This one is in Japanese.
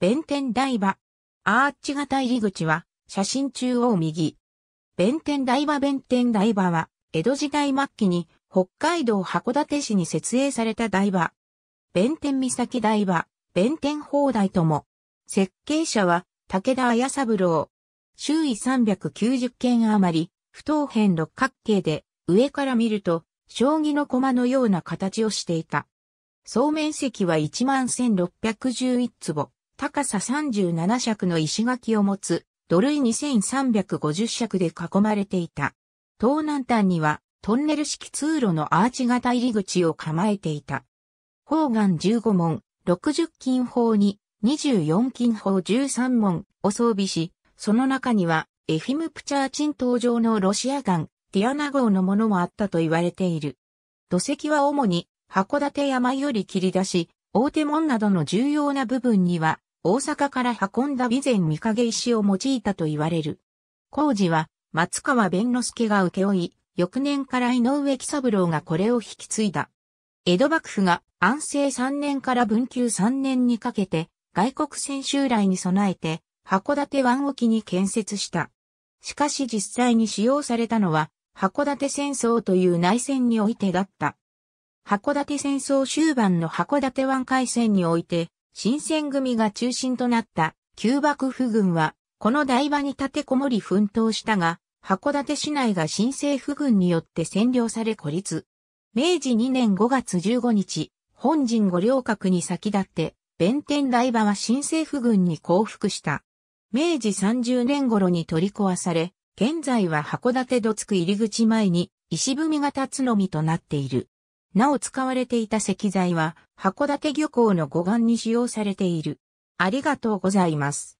弁天台場。アーチ型入り口は、写真中央右。弁天台場弁天台場は、江戸時代末期に、北海道函館市に設営された台場。弁天岬台場、弁天砲台とも。設計者は、武田綾三郎。周囲390軒余り、不等辺六角形で、上から見ると、将棋の駒のような形をしていた。総面積は11,611坪。高さ37尺の石垣を持つ、土塁2350尺で囲まれていた。東南端には、トンネル式通路のアーチ型入り口を構えていた。方眼15門、60金砲に、24金砲13門を装備し、その中には、エフィムプチャーチン登場のロシアン、ティアナ号のものもあったと言われている。土石は主に、函館山より切り出し、大手門などの重要な部分には、大阪から運んだ備前御影石を用いたと言われる。工事は松川弁之助が請負い、翌年から井上喜三郎がこれを引き継いだ。江戸幕府が安政3年から文久3年にかけて外国船襲来に備えて函館湾沖に建設した。しかし実際に使用されたのは函館戦争という内戦においてだった。函館戦争終盤の函館湾海戦において新選組が中心となった旧幕府軍は、この台場に立てこもり奮闘したが、函館市内が新政府軍によって占領され孤立。明治2年5月15日、本陣五稜郭に先立って、弁天台場は新政府軍に降伏した。明治30年頃に取り壊され、現在は函館土地区入り口前に石踏みが立つのみとなっている。なお使われていた石材は函館漁港の護岸に使用されている。ありがとうございます。